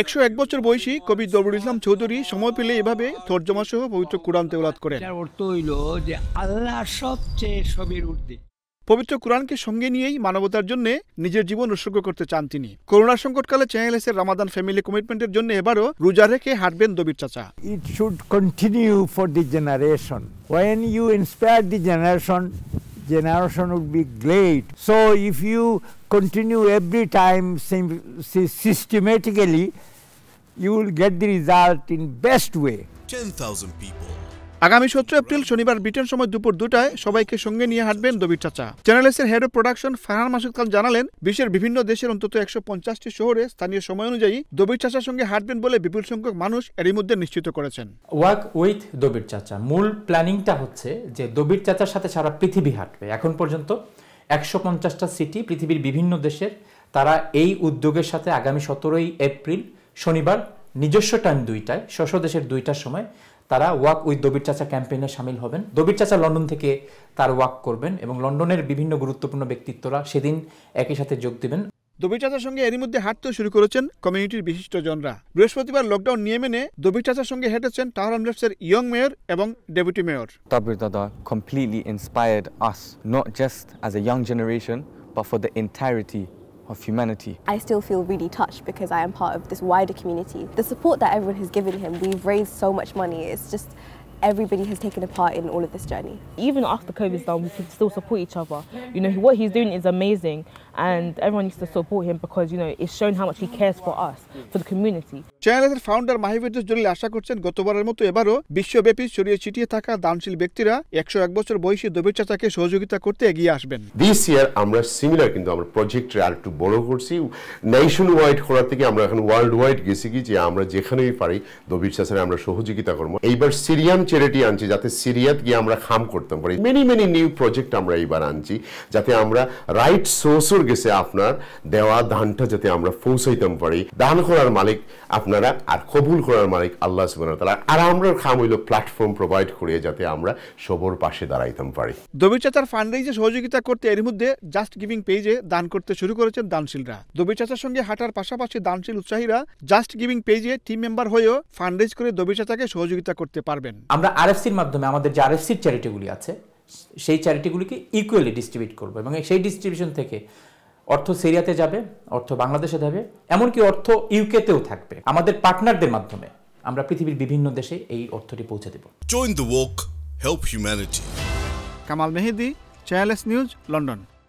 একশো এক বছর বয়সী কবি দবরুল ইসলাম চৌধুরী সময় পেলে এভাবে তর্জমা সহ পবিত্র কোরআন তেওলাদ করেন অর্থ হইল যে আল্লাহ সবচেয়ে সবের ঊর্ধ্বে পবিত্র কোরআনকে সঙ্গে নিয়েই মানবতার জন্য নিজের জীবন উৎসর্গ করতে চান তিনি করোনা সংকটকালে চ্যানেল এসে রামাদান ফ্যামিলি কমিটমেন্টের জন্য এবারও রোজা রেখে হাঁটবেন দবির চাচা it should continue for the generation when you inspire the generation generation would be great. So if you continue every time systematically, you will get the result in best way. 10,000 people আগামী সতেরো April শনিবার Britain সময় দুপুর দুটায় সবাইকে সঙ্গে নিয়ে হাঁটবেন দবির চাচা চ্যানেলেসের head of production Farhan Masud Khan জানালেন বিশ্বের বিভিন্ন দেশের অন্তত একশো পঞ্চাশটি শহরে স্থানীয় সময় অনুযায়ী দবির চাচার সঙ্গে হাঁটবেন বলে বিপুল সংখ্যক মানুষ এরই মধ্যে নিশ্চিত করেছেন ওয়াক উইথ দবির চাচা মূল প্ল্যানিংটা হচ্ছে যে দবির চাচার সাথে সারা পৃথিবী হাঁটবে এখন পর্যন্ত একশো পঞ্চাশটা সিটি পৃথিবীর বিভিন্ন দেশের তারা এই উদ্যোগের সাথে আগামী সতেরোই এপ্রিল শনিবার নিজস্ব টাইম দুইটায় স্বশ দেশের দুইটার সময় তারা ওয়াক উইথ দবির চাচা ক্যাম্পেইনে সামিল হবেন দবির চাচা লন্ডন থেকে তার ওয়াক করবেন এবং লন্ডনের বিভিন্ন গুরুত্বপূর্ণ ব্যক্তিত্বরা সেদিন একই সাথে যোগ দেবেন দবির চাচার সঙ্গে এরই মধ্যে হাঁটতেও শুরু করেছেন কমিউনিটির বিশিষ্ট জনরা বৃহস্পতিবার লকডাউন নিয়ে মেনে দবির চাচার সঙ্গে হেঁটেছেন টাওয়ার হামলেটসের ইয়ং মেয়র এবং ডেপুটি মেয়র তাবির দাদা completely inspired us not just as a young generation but for the entirety of humanity. I still feel really touched because I am part of this wider community. The support that everyone has given him, we've raised so much money, it's just everybody has taken a part in all of this journey. Even after COVID's done, we can still support each other. You know, what he's doing is amazing and everyone needs to support him because, you know, it's shown how much he cares for us, for the community. চ্যানেলের founder Mahibuddos Jalil আশা করছেন গতবারের মতো এবারও বিশ্বব্যাপী ছড়িয়ে ছিটিয়ে থাকা দানশীল ব্যক্তিরা একশো এক বছর বয়সী দবির চাচাকে সহযোগিতা করতে এগিয়ে আসবেন দিস ইয়ার আমরা সিমিলার কিন্তু আমরা প্রজেক্টে আর একটু বড় করছি নেশন ওয়াইড করার থেকে আমরা এখন ওয়ার্ল্ড ওয়াইড গেছি কি যে আমরা যেখানেই পারি দবির চাচারে আমরা সহযোগিতা করবো এইবার সিরিয়ান চেরিটি আনছি যাতে সিরিয়াত গিয়ে আমরা খাম করতে পারি মেনি মেনি নিউ প্রজেক্ট আমরা এইবার আনছি যাতে আমরা রাইট সোর্সর গেছে আপনার দেওয়া ধানটা যাতে আমরা পৌঁছাইতে পারি দান করার মালিক আপনারা আর কবুল করার মালিক আল্লাহ সুবাহ আর আমরা খাম হইল প্ল্যাটফর্ম প্রোভাইড করে যাতে আমরা সবর পাশে দাঁড়াইতে পারি দবিচাচার ফান্ডরাইজে সহযোগিতা করতে এর মধ্যে জাস্ট গিভিং পেজে দান করতে শুরু করেছেন দানশীলরা দবিচাচার সঙ্গে হাঁটার পাশাপাশি দানশীল উৎসাহীরা জাস্ট গিভিং পেজে টিম মেম্বার হয়েও ফান্ডরাইজ করে দবিচাচাকে সহযোগিতা করতে পারবেন আমরা আরএফসির মাধ্যমে আমাদের যে আরএফসির চ্যারিটিগুলি আছে সেই চ্যারিটিগুলিকে ইকুয়ালি ডিস্ট্রিবিউট করবো এবং সেই ডিস্ট্রিবিউশন থেকে অর্থ সিরিয়াতে যাবে অর্থ বাংলাদেশে যাবে এমনকি অর্থ ইউকেতেও থাকবে আমাদের পার্টনারদের মাধ্যমে আমরা পৃথিবীর বিভিন্ন দেশে এই অর্থটি পৌঁছে দেব join the work help humanity Kamal Mehedi channel S news London